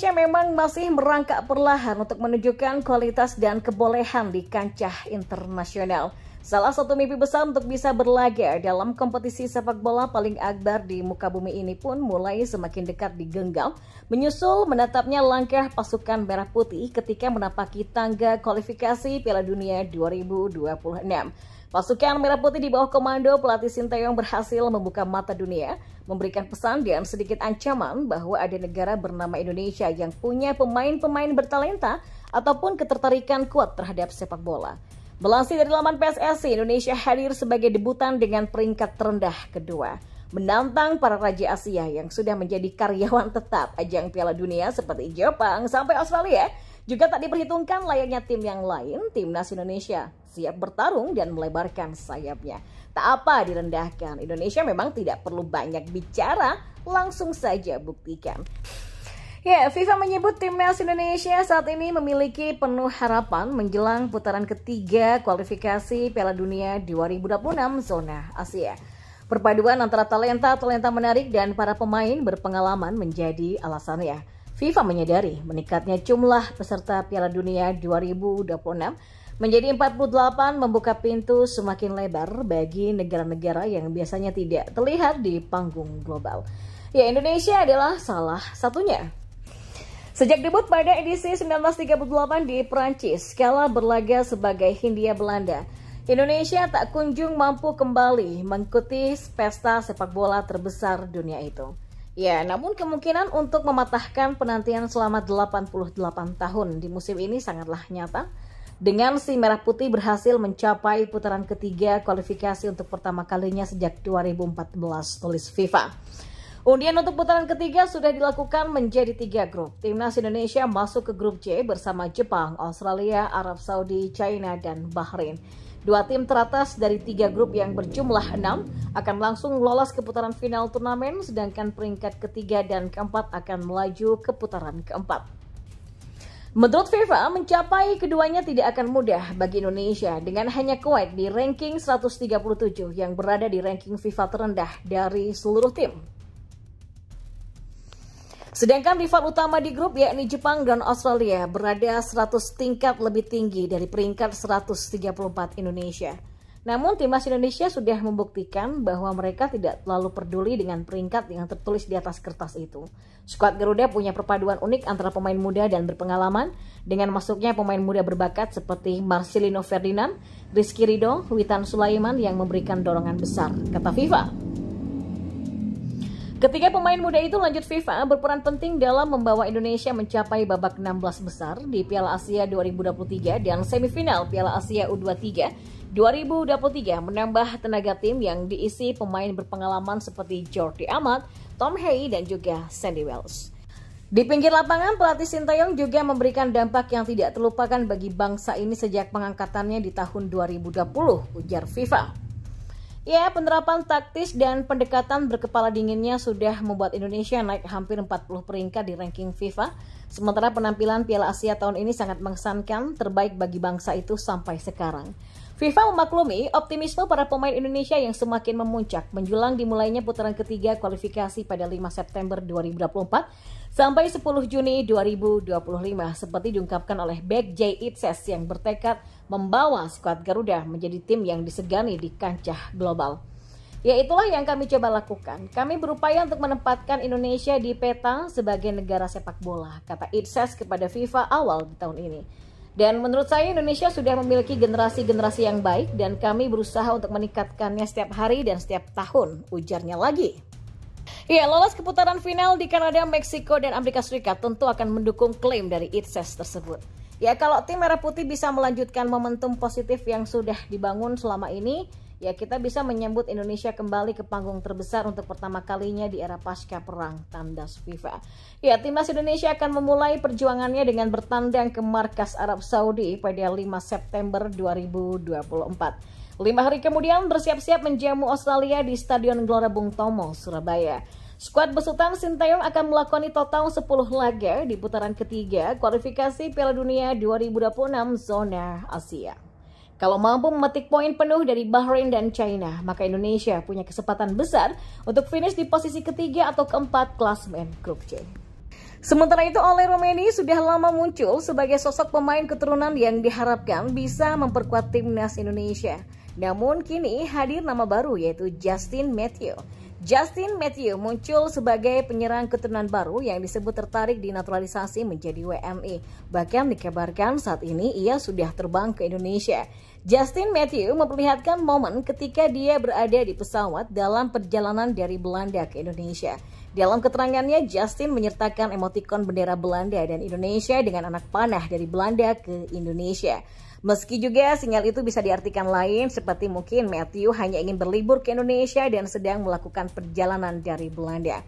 Indonesia memang masih merangkak perlahan untuk menunjukkan kualitas dan kebolehan di kancah internasional. Salah satu mimpi besar untuk bisa berlaga dalam kompetisi sepak bola paling akbar di muka bumi ini pun mulai semakin dekat digenggam, menyusul menatapnya langkah pasukan merah putih ketika menapaki tangga kualifikasi Piala Dunia 2026. Pasukan merah putih di bawah komando pelatih Sinteyong berhasil membuka mata dunia memberikan pesan dan sedikit ancaman bahwa ada negara bernama Indonesia yang punya pemain-pemain bertalenta ataupun ketertarikan kuat terhadap sepak bola. Melansir dari laman PSSI, Indonesia hadir sebagai debutan dengan peringkat terendah kedua menantang para Raja Asia yang sudah menjadi karyawan tetap ajang Piala Dunia seperti Jepang sampai Australia. Juga tak diperhitungkan layaknya tim yang lain, timnas Indonesia siap bertarung dan melebarkan sayapnya. Tak apa direndahkan, Indonesia memang tidak perlu banyak bicara, langsung saja buktikan. Ya, FIFA menyebut timnas Indonesia saat ini memiliki penuh harapan menjelang putaran ketiga kualifikasi Piala Dunia 2026 zona Asia. Perpaduan antara talenta-talenta menarik dan para pemain berpengalaman menjadi alasannya. FIFA menyadari meningkatnya jumlah peserta Piala Dunia 2026 menjadi 48 membuka pintu semakin lebar bagi negara-negara yang biasanya tidak terlihat di panggung global. Ya, Indonesia adalah salah satunya. Sejak debut pada edisi 1938 di Perancis, kala berlaga sebagai Hindia Belanda, Indonesia tak kunjung mampu kembali mengikuti pesta sepak bola terbesar dunia itu. Ya, namun kemungkinan untuk mematahkan penantian selama 88 tahun di musim ini sangatlah nyata. Dengan si Merah Putih berhasil mencapai putaran ketiga kualifikasi untuk pertama kalinya sejak 2014, tulis FIFA. Undian untuk putaran ketiga sudah dilakukan menjadi tiga grup. Timnas Indonesia masuk ke grup C bersama Jepang, Australia, Arab Saudi, China, dan Bahrain. Dua tim teratas dari tiga grup yang berjumlah enam akan langsung lolos ke putaran final turnamen, sedangkan peringkat ketiga dan keempat akan melaju ke putaran keempat. Menurut FIFA, mencapai keduanya tidak akan mudah bagi Indonesia dengan hanya Kuwait di ranking 137 yang berada di ranking FIFA terendah dari seluruh tim. Sedangkan rival utama di grup yakni Jepang dan Australia berada 100 tingkat lebih tinggi dari peringkat 134 Indonesia. Namun timnas Indonesia sudah membuktikan bahwa mereka tidak terlalu peduli dengan peringkat yang tertulis di atas kertas itu. Skuad Garuda punya perpaduan unik antara pemain muda dan berpengalaman dengan masuknya pemain muda berbakat seperti Marcelino Ferdinand, Rizky Ridho, Witan Sulaiman yang memberikan dorongan besar, kata FIFA. Ketiga pemain muda itu lanjut FIFA berperan penting dalam membawa Indonesia mencapai babak 16 besar di Piala Asia 2023 dan semifinal Piala Asia U23 2023 menambah tenaga tim yang diisi pemain berpengalaman seperti Jordi Amat, Tom Hay, dan juga Sandy Wells. Di pinggir lapangan, pelatih Sintayong juga memberikan dampak yang tidak terlupakan bagi bangsa ini sejak pengangkatannya di tahun 2020, ujar FIFA. Ya, penerapan taktis dan pendekatan berkepala dinginnya sudah membuat Indonesia naik hampir 40 peringkat di ranking FIFA. Sementara penampilan Piala Asia tahun ini sangat mengesankan, terbaik bagi bangsa itu sampai sekarang. FIFA memaklumi optimisme para pemain Indonesia yang semakin memuncak menjulang dimulainya putaran ketiga kualifikasi pada 5 September 2024 sampai 10 Juni 2025 seperti diungkapkan oleh Beck J Itses yang bertekad membawa skuad Garuda menjadi tim yang disegani di kancah global. Ya itulah yang kami coba lakukan. Kami berupaya untuk menempatkan Indonesia di peta sebagai negara sepak bola, kata Itses kepada FIFA awal tahun ini. Dan menurut saya Indonesia sudah memiliki generasi-generasi yang baik dan kami berusaha untuk meningkatkannya setiap hari dan setiap tahun, ujarnya lagi. Ya, lolos ke putaran final di Kanada, Meksiko, dan Amerika Serikat tentu akan mendukung klaim dari ITSES tersebut. Ya, kalau tim Merah Putih bisa melanjutkan momentum positif yang sudah dibangun selama ini, ya kita bisa menyambut Indonesia kembali ke panggung terbesar untuk pertama kalinya di era pasca perang tandas FIFA. Ya, timnas Indonesia akan memulai perjuangannya dengan bertandang ke markas Arab Saudi pada 5 September 2024. Lima hari kemudian bersiap-siap menjamu Australia di Stadion Gelora Bung Tomo, Surabaya. Skuad besutan Sintayong akan melakoni total 10 laga di putaran ketiga kualifikasi Piala Dunia 2026 zona Asia. Kalau mampu memetik poin penuh dari Bahrain dan China, maka Indonesia punya kesempatan besar untuk finish di posisi ketiga atau keempat klasmen grup C. Sementara itu oleh Romeni sudah lama muncul sebagai sosok pemain keturunan yang diharapkan bisa memperkuat timnas Indonesia. Namun kini hadir nama baru yaitu Justin Matthew. Justin Matthew muncul sebagai penyerang keturunan baru yang disebut tertarik dinaturalisasi menjadi WMI. E. Bahkan dikabarkan saat ini ia sudah terbang ke Indonesia. Justin Matthew memperlihatkan momen ketika dia berada di pesawat dalam perjalanan dari Belanda ke Indonesia. Dalam keterangannya, Justin menyertakan emotikon bendera Belanda dan Indonesia dengan anak panah dari Belanda ke Indonesia. Meski juga sinyal itu bisa diartikan lain, seperti mungkin Matthew hanya ingin berlibur ke Indonesia dan sedang melakukan perjalanan dari Belanda.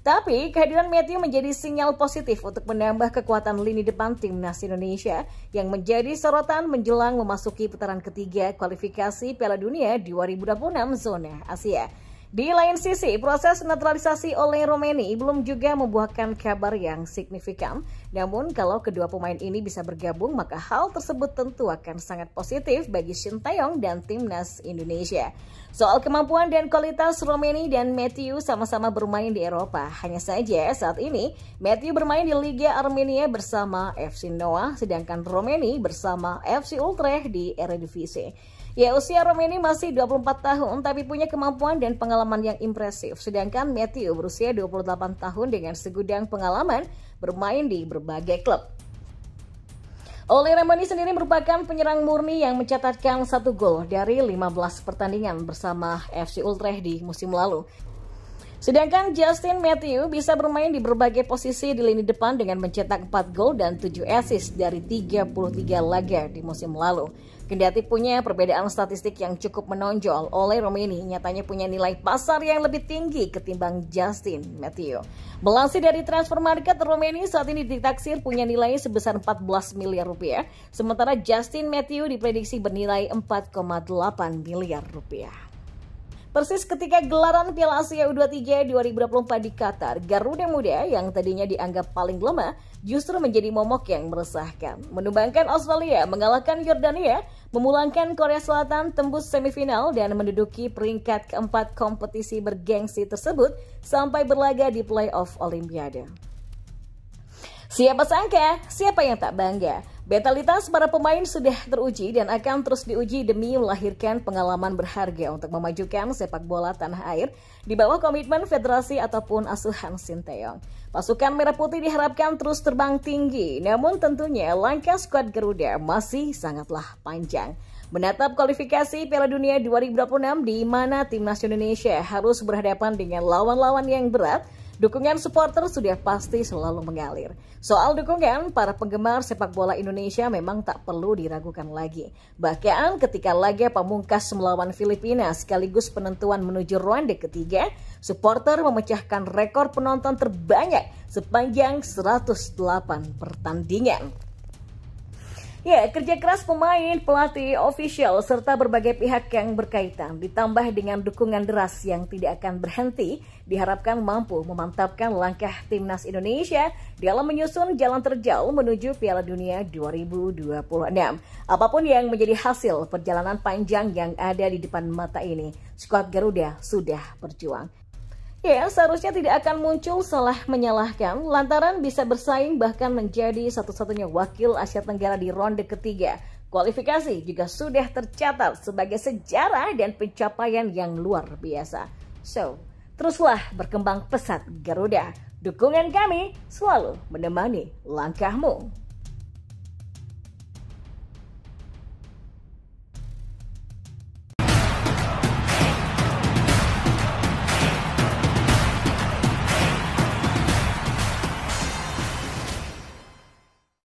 Tapi kehadiran Matthew menjadi sinyal positif untuk menambah kekuatan lini depan timnas Indonesia yang menjadi sorotan menjelang memasuki putaran ketiga kualifikasi Piala Dunia 2026 zona Asia. Di lain sisi, proses naturalisasi oleh Romani belum juga membuahkan kabar yang signifikan namun kalau kedua pemain ini bisa bergabung maka hal tersebut tentu akan sangat positif bagi Shin Taeyong dan timnas Indonesia. Soal kemampuan dan kualitas Romani dan Matthew sama-sama bermain di Eropa. Hanya saja saat ini Matthew bermain di Liga Armenia bersama FC Noah sedangkan Romani bersama FC Utrecht di Eredivisie. Ya usia Romani masih 24 tahun tapi punya kemampuan dan pengalaman yang impresif. Sedangkan Matthew berusia 28 tahun dengan segudang pengalaman bermain di berbagai klub. Oleh Remani sendiri merupakan penyerang murni yang mencatatkan satu gol dari 15 pertandingan bersama FC Utrecht di musim lalu. Sedangkan Justin Matthew bisa bermain di berbagai posisi di lini depan dengan mencetak 4 gol dan 7 assist dari 33 laga di musim lalu. Kendati punya perbedaan statistik yang cukup menonjol oleh Romini, nyatanya punya nilai pasar yang lebih tinggi ketimbang Justin Matthew. Melansir dari transfer market, Romini saat ini ditaksir punya nilai sebesar 14 miliar rupiah, sementara Justin Matthew diprediksi bernilai 4,8 miliar rupiah. Persis ketika gelaran Piala Asia U23 2024 di Qatar, Garuda Muda yang tadinya dianggap paling lemah justru menjadi momok yang meresahkan. Menumbangkan Australia, mengalahkan Yordania, memulangkan Korea Selatan tembus semifinal dan menduduki peringkat keempat kompetisi bergengsi tersebut sampai berlaga di playoff Olimpiade. Siapa sangka, siapa yang tak bangga? Mentalitas para pemain sudah teruji dan akan terus diuji demi melahirkan pengalaman berharga untuk memajukan sepak bola tanah air di bawah komitmen federasi ataupun asuhan Sinteyong. Pasukan Merah Putih diharapkan terus terbang tinggi, namun tentunya langkah skuad Garuda masih sangatlah panjang. Menatap kualifikasi Piala Dunia 2026 di mana timnas Indonesia harus berhadapan dengan lawan-lawan yang berat, Dukungan supporter sudah pasti selalu mengalir. Soal dukungan, para penggemar sepak bola Indonesia memang tak perlu diragukan lagi. Bahkan ketika laga pamungkas melawan Filipina sekaligus penentuan menuju ronde ketiga, supporter memecahkan rekor penonton terbanyak sepanjang 108 pertandingan. Ya, kerja keras pemain, pelatih, official, serta berbagai pihak yang berkaitan, ditambah dengan dukungan deras yang tidak akan berhenti, diharapkan mampu memantapkan langkah timnas Indonesia dalam menyusun jalan terjal menuju Piala Dunia 2026. Apapun yang menjadi hasil perjalanan panjang yang ada di depan mata ini, skuad Garuda sudah berjuang. Ya, seharusnya tidak akan muncul salah menyalahkan lantaran bisa bersaing bahkan menjadi satu-satunya wakil Asia Tenggara di ronde ketiga. Kualifikasi juga sudah tercatat sebagai sejarah dan pencapaian yang luar biasa. So, teruslah berkembang pesat Garuda. Dukungan kami selalu menemani langkahmu.